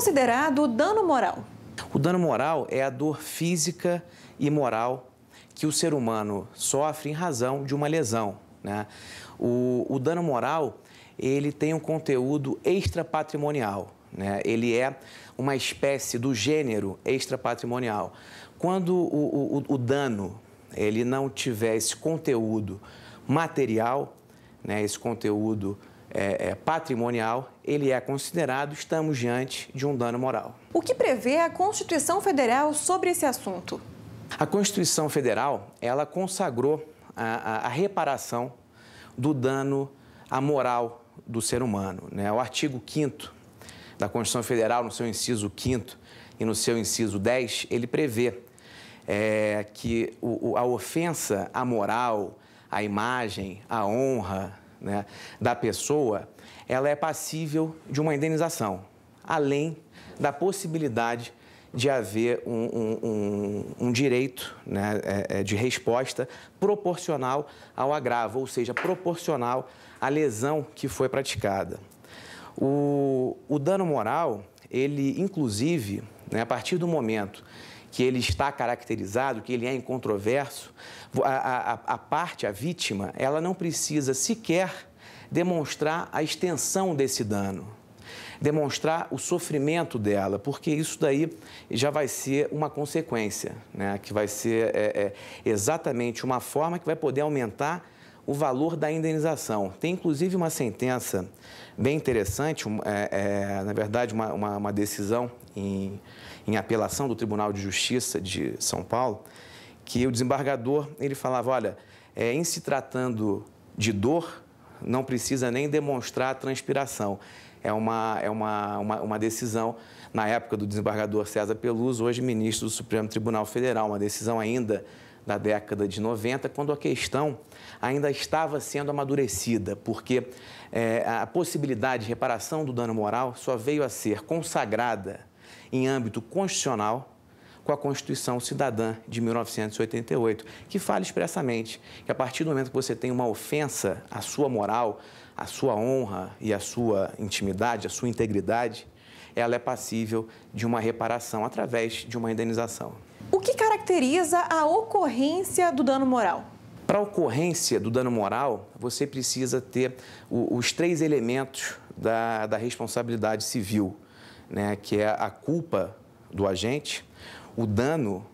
considerado dano moral? O dano moral é a dor física e moral que o ser humano sofre em razão de uma lesão. Né? O, o dano moral ele tem um conteúdo extrapatrimonial. Né? Ele é uma espécie do gênero extrapatrimonial. Quando o, o, o dano ele não tiver esse conteúdo material, né? esse conteúdo é, é, patrimonial, ele é considerado, estamos diante de um dano moral. O que prevê a Constituição Federal sobre esse assunto? A Constituição Federal, ela consagrou a, a, a reparação do dano à moral do ser humano. Né? O artigo 5 da Constituição Federal, no seu inciso 5 e no seu inciso 10, ele prevê é, que o, a ofensa à moral, à imagem, à honra, né, da pessoa, ela é passível de uma indenização, além da possibilidade de haver um, um, um, um direito né, é, é, de resposta proporcional ao agravo, ou seja, proporcional à lesão que foi praticada. O, o dano moral, ele inclusive, né, a partir do momento que ele está caracterizado, que ele é incontroverso, a, a, a parte, a vítima, ela não precisa sequer demonstrar a extensão desse dano, demonstrar o sofrimento dela, porque isso daí já vai ser uma consequência, né? que vai ser é, é, exatamente uma forma que vai poder aumentar o valor da indenização. Tem inclusive uma sentença bem interessante, é, é, na verdade, uma, uma, uma decisão em em apelação do Tribunal de Justiça de São Paulo, que o desembargador ele falava, olha, é, em se tratando de dor, não precisa nem demonstrar a transpiração. É uma, é uma, uma, uma decisão, na época do desembargador César Peluso, hoje ministro do Supremo Tribunal Federal, uma decisão ainda da década de 90, quando a questão ainda estava sendo amadurecida, porque é, a possibilidade de reparação do dano moral só veio a ser consagrada em âmbito constitucional com a Constituição Cidadã de 1988, que fala expressamente que a partir do momento que você tem uma ofensa à sua moral, à sua honra e à sua intimidade, à sua integridade, ela é passível de uma reparação através de uma indenização. O que caracteriza a ocorrência do dano moral? Para a ocorrência do dano moral, você precisa ter os três elementos da, da responsabilidade civil né, que é a culpa do agente, o dano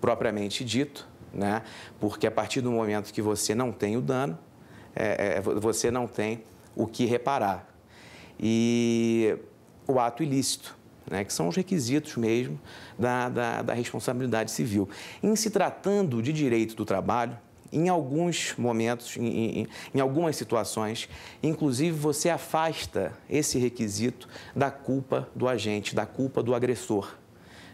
propriamente dito, né, porque a partir do momento que você não tem o dano, é, é, é você não tem o que reparar. E o ato ilícito, né, que são os requisitos mesmo da, da, da responsabilidade civil. Em se tratando de direito do trabalho, em alguns momentos, em, em, em, algumas situações, inclusive você afasta esse requisito da culpa do agente, da culpa do agressor,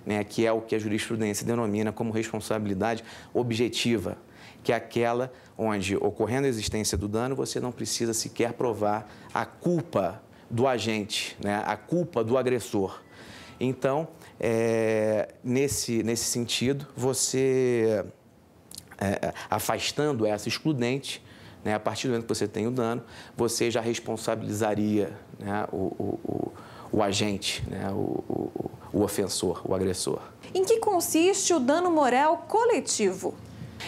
né, que é o que a jurisprudência denomina como responsabilidade objetiva, que é aquela onde, ocorrendo a existência do dano, você não precisa sequer provar a culpa do agente, né, a culpa do agressor. Então, é, nesse, nesse sentido, você é, é, afastando essa excludente, né, a partir do momento que você tem o dano, você já responsabilizaria né, o, o, o, o, agente, né, o, ofensor, o agressor. Em que consiste o dano moral coletivo?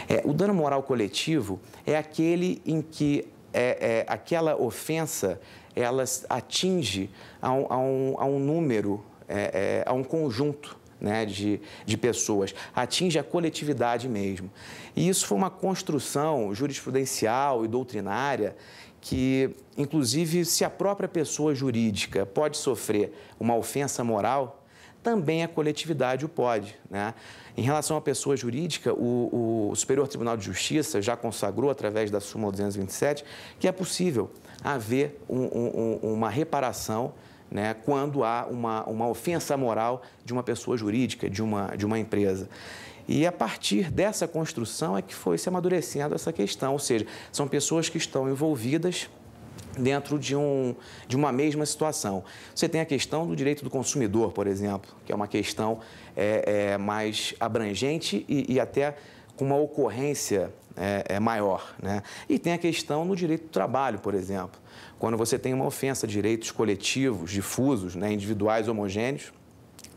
É, o dano moral coletivo é aquele em que é, é, aquela ofensa ela atinge a um, a um, a um número, é, é, a um conjunto né, de, de pessoas, atinge a coletividade mesmo. E isso foi uma construção jurisprudencial e doutrinária que, inclusive, se a própria pessoa jurídica pode sofrer uma ofensa moral, também a coletividade o pode. Né? Em relação à pessoa jurídica, o, o Superior Tribunal de Justiça já consagrou, através da súmula 227, que é possível haver um, um, uma reparação né, quando há uma, uma ofensa moral de uma pessoa jurídica, de uma, de uma empresa. E a partir dessa construção é que foi se amadurecendo essa questão, ou seja, são pessoas que estão envolvidas dentro de, um, de uma mesma situação. Você tem a questão do direito do consumidor, por exemplo, que é uma questão é, é mais abrangente e, e até com uma ocorrência é, é maior. Né? E tem a questão no direito do trabalho, por exemplo. Quando você tem uma ofensa a direitos coletivos, difusos, né, individuais homogêneos,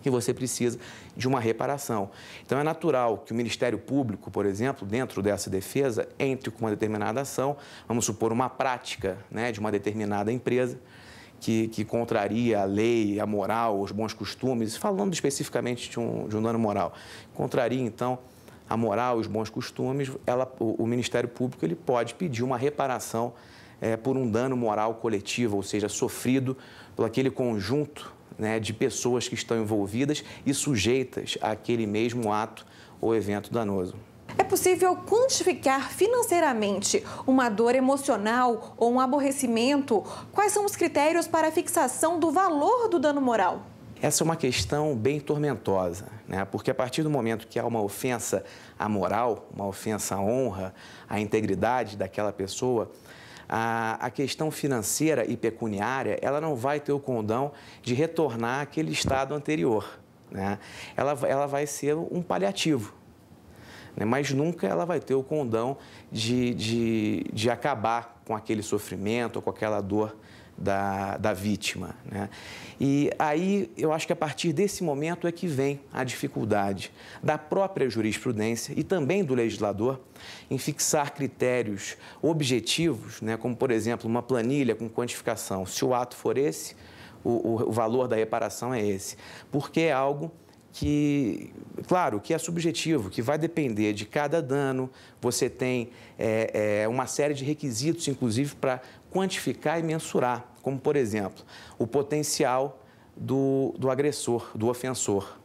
que você precisa de uma reparação. Então, é natural que o Ministério Público, por exemplo, dentro dessa defesa, entre com uma determinada ação, vamos supor, uma prática né, de uma determinada empresa, que, que, contraria a lei, a moral, os bons costumes, falando especificamente de um, de um dano moral. Contraria, então, a moral, os bons costumes, ela, o, o Ministério Público ele pode pedir uma reparação é, por um dano moral coletivo, ou seja, sofrido por aquele conjunto né, de pessoas que estão envolvidas e sujeitas àquele mesmo ato ou evento danoso. É possível quantificar financeiramente uma dor emocional ou um aborrecimento? Quais são os critérios para a fixação do valor do dano moral? Essa é uma questão bem tormentosa, né? porque a partir do momento que há uma ofensa à moral, uma ofensa à honra, à integridade daquela pessoa, a, a questão financeira e pecuniária ela não vai ter o condão de retornar àquele estado anterior. Né? Ela, ela vai ser um paliativo, né? mas nunca ela vai ter o condão de, de, de acabar com aquele sofrimento ou com aquela dor da, da vítima. Né? E aí eu acho que a partir desse momento é que vem a dificuldade da própria jurisprudência e também do legislador em fixar critérios objetivos, né? como por exemplo uma planilha com quantificação. Se o ato for esse, o, o, o valor da reparação é esse, porque é algo que, claro, que é subjetivo, que vai depender de cada dano. Você tem é, é, uma série de requisitos, inclusive, para quantificar e mensurar, como, por exemplo, o potencial do, do agressor, do ofensor.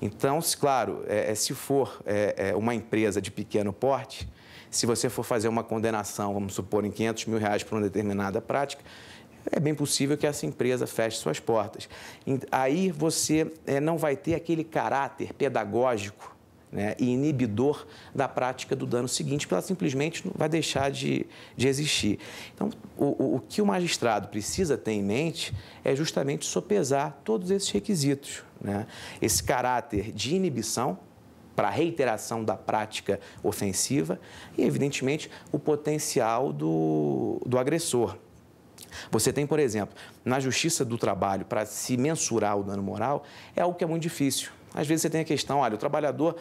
Então, claro, é, é, se for é, é, uma empresa de pequeno porte, se você for fazer uma condenação, vamos supor, em 500 mil reais por uma determinada prática, é bem possível que essa empresa feche suas portas. Aí você é, não vai ter aquele caráter pedagógico né, e inibidor da prática do dano seguinte, porque ela simplesmente vai deixar de, de existir. Então, o, o que o magistrado precisa ter em mente é justamente sopesar todos esses requisitos. Né? Esse caráter de inibição, para a reiteração da prática ofensiva e, evidentemente, o potencial do, do agressor. Você tem, por exemplo, na justiça do trabalho, para se mensurar o dano moral, é algo que é muito difícil. Às vezes você tem a questão, olha, o trabalhador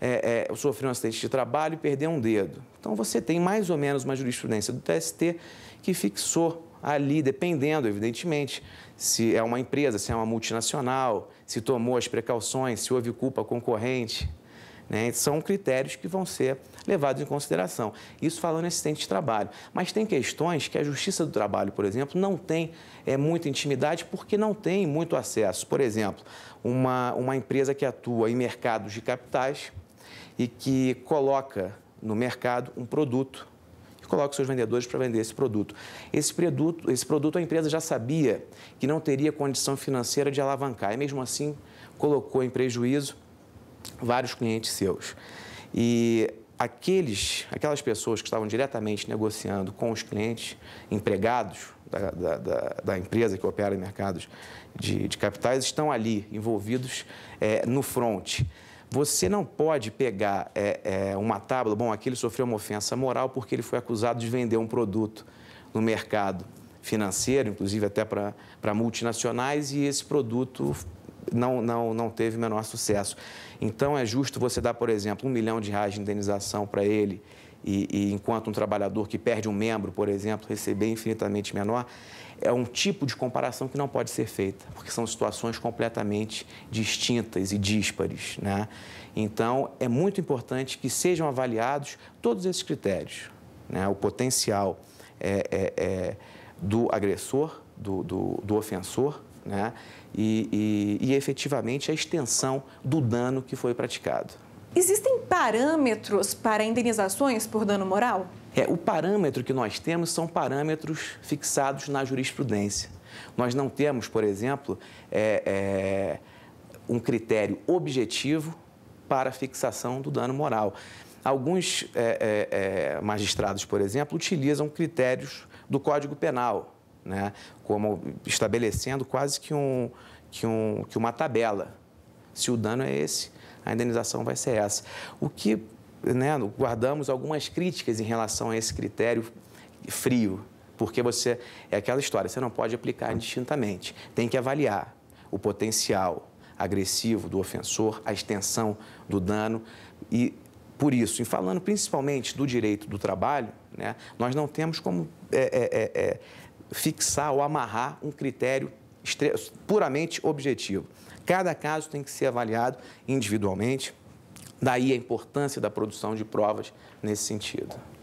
é, é, sofreu um acidente de trabalho e perdeu um dedo. Então você tem mais ou menos uma jurisprudência do TST que fixou ali, dependendo, evidentemente, se é uma empresa, se é uma multinacional, se tomou as precauções, se houve culpa concorrente. Né? São critérios que vão ser levados em consideração. Isso falando em assistente de trabalho. Mas tem questões que a Justiça do Trabalho, por exemplo, não tem é, muita intimidade porque não tem muito acesso. Por exemplo, uma, uma empresa que atua em mercados de capitais e que coloca no mercado um produto e coloca seus vendedores para vender esse produto. Esse produto, esse produto a empresa já sabia que não teria condição financeira de alavancar e mesmo assim colocou em prejuízo vários clientes seus. E aqueles, aquelas pessoas que estavam diretamente negociando com os clientes, empregados da, da, da, da empresa que opera em mercados de, de capitais, estão ali envolvidos é, no front. Você não pode pegar é, é, uma tábua, bom, aquele sofreu uma ofensa moral porque ele foi acusado de vender um produto no mercado financeiro, inclusive até para multinacionais, e esse produto não, não, não teve o menor sucesso. Então, é justo você dar, por exemplo, um milhão de reais de indenização para ele, e, e, enquanto um trabalhador que perde um membro, por exemplo, receber infinitamente menor, é um tipo de comparação que não pode ser feita, porque são situações completamente distintas e díspares. Né? Então, é muito importante que sejam avaliados todos esses critérios: né? o potencial é, é, é do agressor, do, do, do ofensor, né? e, e, e efetivamente a extensão do dano que foi praticado. Existem parâmetros para indenizações por dano moral? É, o parâmetro que nós temos são parâmetros fixados na jurisprudência. Nós não temos, por exemplo, é, é, um critério objetivo para fixação do dano moral. Alguns é, é, é, magistrados, por exemplo, utilizam critérios do Código Penal, né? como estabelecendo quase que, um, que, um, que uma tabela. Se o dano é esse, a indenização vai ser essa. O que né, guardamos algumas críticas em relação a esse critério frio, porque você é aquela história, você não pode aplicar indistintamente. Tem que avaliar o potencial agressivo do ofensor, a extensão do dano e por isso, e falando principalmente do direito do trabalho, né, nós não temos como é, é, é, é fixar ou amarrar um critério puramente objetivo. Cada caso tem que ser avaliado individualmente, daí a importância da produção de provas nesse sentido.